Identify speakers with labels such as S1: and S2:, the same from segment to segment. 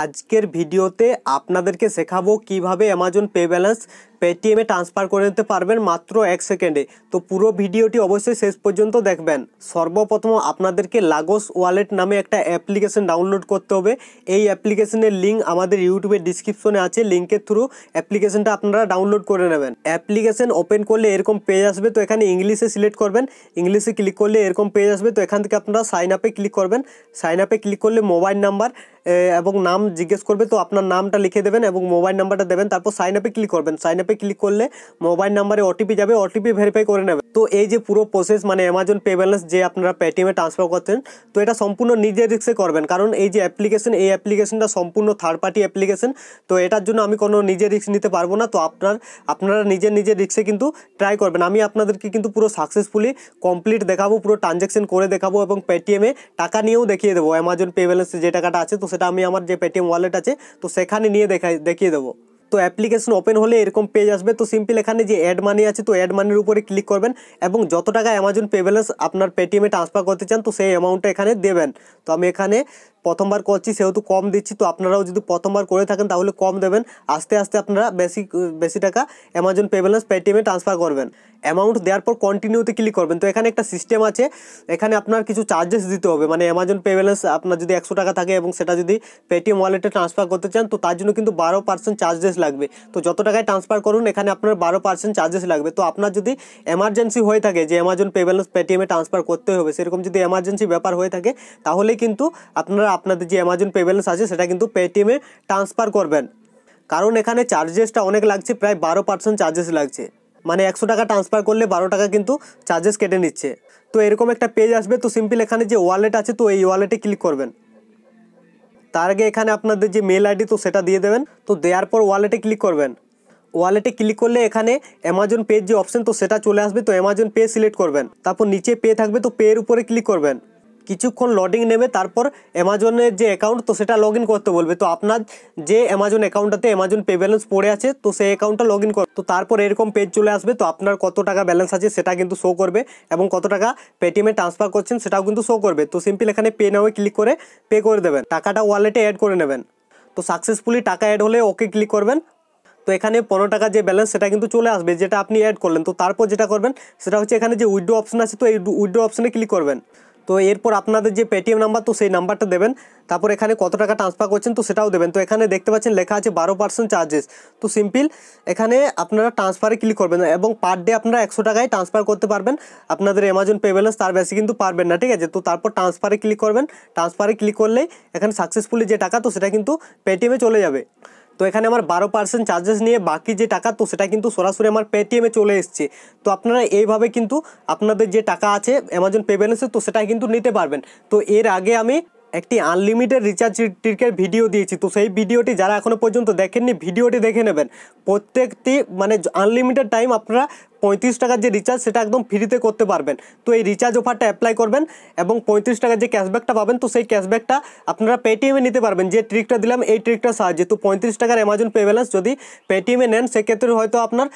S1: আজকের ভিডিওতে আপনাদেরকে শেখাবো কিভাবে অ্যামাজন পে ব্যালেন্স পেটিএমে ট্রান্সফার করে নিতে পারবেন মাত্র এক সেকেন্ডে তো পুরো ভিডিওটি অবশ্যই শেষ পর্যন্ত দেখবেন সর্বপ্রথম আপনাদেরকে লাগোস ওয়ালেট নামে একটা অ্যাপ্লিকেশন ডাউনলোড করতে হবে এই অ্যাপ্লিকেশনের লিঙ্ক আমাদের ইউটিউবের ডিসক্রিপশনে আছে লিঙ্কের থ্রু অ্যাপ্লিকেশনটা আপনারা ডাউনলোড করে নেবেন অ্যাপ্লিকেশন ওপেন করলে এরকম পেজ আসবে তো এখানে ইংলিশে সিলেক্ট করবেন ইংলিশে ক্লিক করলে এরকম পেজ আসবে তো এখান থেকে আপনারা সাইন আপে ক্লিক করবেন সাইন আপে ক্লিক করলে মোবাইল নাম্বার এবং নাম জিজ্ঞেস করবে তো আপনার নামটা লিখে দেবেন এবং মোবাইল নাম্বারটা দেবেন তারপর সাইন আপে ক্লিক করবেন সাইন আপে ক্লিক করলে মোবাইল নাম্বারে ওটিপি যাবে ওটিপি ভেরিফাই করে নেবে তো এই যে পুরো প্রসেস মানে অ্যামাজন পে ব্যালেন্স যে আপনারা পেটিএমে ট্রান্সফার করছেন তো এটা সম্পূর্ণ নিজের রিক্সে করবেন কারণ এই যে অ্যাপ্লিকেশন এই অ্যাপ্লিকেশনটা সম্পূর্ণ থার্ড পার্টি অ্যাপ্লিকেশন তো এটার জন্য আমি কোনো নিজের রিক্স নিতে পারবো না তো আপনার আপনারা নিজের নিজের রিক্সে কিন্তু ট্রাই করবেন আমি আপনাদেরকে কিন্তু পুরো সাকসেসফুলি কমপ্লিট দেখাবো পুরো ট্রানজ্যাকশন করে দেখাবো এবং পেটিএমে টাকা নিয়েও দেখিয়ে দেবো অ্যামাজন পে ব্যালেন্সে যে টাকাটা আছে তো फटा में अमर जे Paytm वॉलेट আছে তো সেখানে নিয়ে দেখাই দেখিয়ে দেবো তো অ্যাপ্লিকেশন ওপেন হলে এরকম পেজ আসবে তো সিম্পল এখানে যে অ্যাড মানি আছে তো অ্যাড মানির উপরে ক্লিক করবেন এবং যত টাকা অ্যামাজন পে ব্যালেন্স আপনার পেটিএমে ট্রান্সফার করতে চান তো সেই অ্যামাউন্টটা এখানে দেবেন তো আমি এখানে প্রথমবার করছি সেহেতু কম দিচ্ছি তো আপনারাও যদি প্রথমবার করে থাকেন তাহলে কম দেবেন আস্তে আস্তে আপনারা বেশি বেশি টাকা অ্যামাজন পে ব্যালেন্স পেটিএমে ট্রান্সফার করবেন অ্যামাউন্ট দেওয়ার পর কন্টিনিউতে ক্লিক করবেন তো এখানে একটা সিস্টেম আছে এখানে আপনার কিছু চার্জেস দিতে হবে মানে অ্যামাজন পে ব্যালেন্স আপনার যদি একশো টাকা থাকে এবং সেটা যদি পেটিএম ওয়ালেটে ট্রান্সফার করতে চান তো তার জন্য কিন্তু বারো পার্সেন্ট চার্জেস লাগবে তো যত টাকায় ট্রান্সফার করুন এখানে আপনার বারো পার্সেন্ট চার্জেস লাগবে তো আপনার যদি এমার্জেন্সি হয়ে থাকে যে অ্যামাজন পে ব্যালেন্স পেটিএমে ট্রান্সফার করতে হবে সেরকম যদি এমার্জেন্সি ব্যাপার হয়ে থাকে তাহলে কিন্তু আপনারা আপনাদের যে অ্যামাজন পে ব্যালেন্স আছে সেটা কিন্তু পেটিএমে ট্রান্সফার করবেন কারণ এখানে চার্জেসটা অনেক লাগছে প্রায় বারো পার্সেন্ট চার্জেস লাগছে মানে একশো টাকা ট্রান্সফার করলে বারো টাকা কিন্তু চার্জেস কেটে নিচ্ছে তো এরকম একটা পেজ আসবে তো সিম্পল এখানে যে ওয়ালেট আছে তো এই ওয়ালেটে ক্লিক করবেন তার আগে এখানে আপনাদের যে মেল আইডি তো সেটা দিয়ে দেবেন তো দেওয়ার পর ওয়ালেটে ক্লিক করবেন ওয়ালেটে ক্লিক করলে এখানে অ্যামাজন পে যে অপশন তো সেটা চলে আসবে তো অ্যামাজন পে সিলেক্ট করবেন তারপর নিচে পে থাকবে তো পে এর উপরে ক্লিক করবেন কিছুক্ষণ লডিং নেবে তারপর অ্যামাজনের যে অ্যাকাউন্ট তো সেটা লগ করতে বলবে তো আপনার যে অ্যামাজন অ্যাকাউন্টটাতে অ্যামাজন পে ব্যালেন্স পড়ে আছে তো সেই অ্যাকাউন্টটা লগ ইন কর তো তারপর এরকম পেজ চলে আসবে তো আপনার কত টাকা ব্যালেন্স আছে সেটা কিন্তু শো করবে এবং কত টাকা পেটিএমে ট্রান্সফার করছেন সেটাও কিন্তু শো করবে তো সিম্পল এখানে পে নাও ক্লিক করে পে করে দেবেন টাকাটা ওয়ালেটে অ্যাড করে নেবেন তো সাকসেসফুলি টাকা অ্যাড হলে ওকে ক্লিক করবেন তো এখানে পনেরো টাকা যে ব্যালেন্স সেটা কিন্তু চলে আসবে যেটা আপনি অ্যাড করলেন তো তারপর যেটা করবেন সেটা হচ্ছে এখানে যে উইড্রো অপশন আছে তো এই উইড্রো অপশনে ক্লিক করবেন তো এরপর আপনাদের যে পেটিএম নাম্বার তো সেই নাম্বারটা দেবেন তারপর এখানে কত টাকা ট্রান্সফার করছেন তো সেটাও দেবেন তো এখানে দেখতে পাচ্ছেন লেখা আছে বারো পার্সেন্ট চার্জেস তো সিম্পল এখানে আপনারা ট্রান্সফারে ক্লিক করবেন এবং পার ডে আপনারা একশো টাকায় ট্রান্সফার করতে পারবেন আপনাদের অ্যামাজন পে ব্যালেন্স তার বেশি কিন্তু পারবেন না ঠিক আছে তো তারপর ট্রান্সফারে ক্লিক করবেন ট্রান্সফারে ক্লিক করলেই এখানে সাকসেসফুলি যে টাকা তো সেটা কিন্তু পেটিএমে চলে যাবে তো এখানে আমার বারো পার্সেন্ট চার্জেস নিয়ে বাকি যে টাকা তো সেটা কিন্তু সরাসরি আমার পেটিএমে চলে এসছে তো আপনারা এইভাবে কিন্তু আপনাদের যে টাকা আছে অ্যামাজন পে ব্যালেন্সে তো সেটা কিন্তু নিতে পারবেন তো এর আগে আমি একটি আনলিমিটেড রিচার্জ ট্রিকের ভিডিও দিয়েছি তো সেই ভিডিওটি যারা এখনও পর্যন্ত দেখেননি ভিডিওটি দেখে নেবেন প্রত্যেকটি মানে আনলিমিটেড টাইম আপনারা পঁয়ত্রিশ টাকার যে রিচার্জ সেটা একদম ফ্রিতে করতে পারবেন তো এই রিচার্জ অফারটা অ্যাপ্লাই করবেন এবং পঁয়ত্রিশ টাকার যে ক্যাশব্যাকটা পাবেন তো সেই ক্যাশব্যাকটা আপনারা পেটিএমে নিতে পারবেন যে ট্রিকটা দিলাম এই ট্রিকটার সাহায্যে তো পঁয়ত্রিশ টাকার অ্যামাজন পে ব্যালেন্স যদি পেটিএমে নেন সেক্ষেত্রে হয়তো আপনার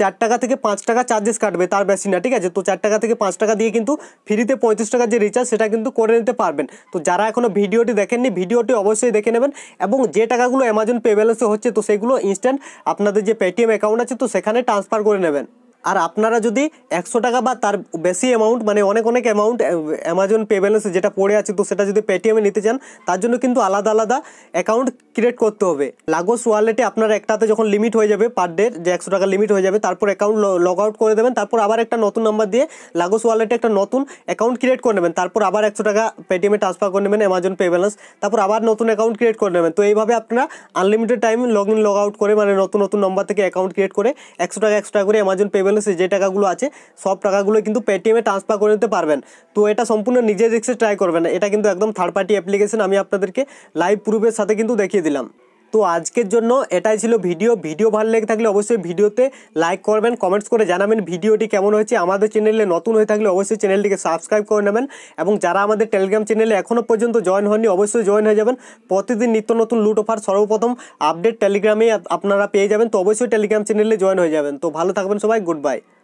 S1: চার টাকা থেকে পাঁচ টাকা চার্জেস কাটবে তার বেশি না ঠিক আছে তো চার টাকা থেকে পাঁচ টাকা দিয়ে কিন্তু ফ্রিতে পঁয়ত্রিশ টাকার যে রিচার্জ সেটা কিন্তু করে নিতে পারবেন তো যারা এখনও ভিডিওটি দেখেননি ভিডিওটি অবশ্যই দেখে নেবেন এবং যে টাকাগুলো অ্যামাজন পে ব্যালেন্সে হচ্ছে তো সেগুলো ইনস্ট্যান্ট আপনাদের যে পেটিএম অ্যাকাউন্ট আছে তো সেখানে ট্রান্সফার করে নেবেন আর আপনারা যদি একশো টাকা বা তার বেশি অ্যামাউন্ট মানে অনেক অনেক অ্যামাউন্ট অ্যামাজন পে ব্যালেন্স যেটা পড়ে আছে তো সেটা যদি পেটিএমে নিতে চান তার জন্য কিন্তু আলাদা আলাদা অ্যাকাউন্ট ক্রিয়েট করতে হবে লাগোস ওয়ালেটে আপনার একটাতে যখন লিমিট হয়ে যাবে পার ডে যে একশো টাকা লিমিট হয়ে যাবে তারপর অ্যাকাউন্ট লগ আউট করে দেবেন তারপর আবার একটা নতুন নাম্বার দিয়ে লাগোস ওয়ালেটে একটা নতুন অ্যাকাউন্ট ক্রিয়েট করে নেবেন তারপর আবার একশো টাকা পেটিএমে ট্রান্সফার করে নেবেন অ্যামাজন পে ব্যালেন্স তারপর আবার নতুন অ্যাকাউন্ট ক্রিয়েট করে নেবেন তো এইভাবে আপনারা unlimited time log in log out করে মানে নতুন নতুন নম্বর থেকে অ্যাকাউন্ট ক্রিয়েট করে একশো টাকা একশো টাকা করে অ্যামাজন পে ব্যালেন্সে যে টাকাগুলো আছে সব টাকাগুলো কিন্তু পেটিএমে ট্রান্সফার করে নিতে পারবেন তো এটা সম্পূর্ণ নিজের রিক্সে ট্রাই করবেন এটা কিন্তু একদম থার্ড পার্টি অ্যাপ্লিকেশন আমি আপনাদেরকে লাইভ প্রুফের সাথে কিন্তু দেখিয়ে দিলাম তো আজকের জন্য এটাই ছিল ভিডিও ভিডিও ভালো লেগে থাকলে অবশ্যই ভিডিওতে লাইক করবেন কমেন্টস করে জানাবেন ভিডিওটি কেমন হয়েছে আমাদের চ্যানেলে নতুন হয়ে থাকলে অবশ্যই চ্যানেলটিকে সাবস্ক্রাইব করে নেবেন এবং যারা আমাদের টেলিগ্রাম চ্যানেলে এখনও পর্যন্ত জয়েন হয়নি অবশ্যই জয়েন হয়ে যাবেন প্রতিদিন নিত্য নতুন লুট অফার সর্বপ্রথম আপডেট টেলিগ্রামে আপনারা পেয়ে যাবেন তো অবশ্যই টেলিগ্রাম চ্যানেলে জয়েন হয়ে যাবেন তো ভালো থাকবেন সবাই গুড বাই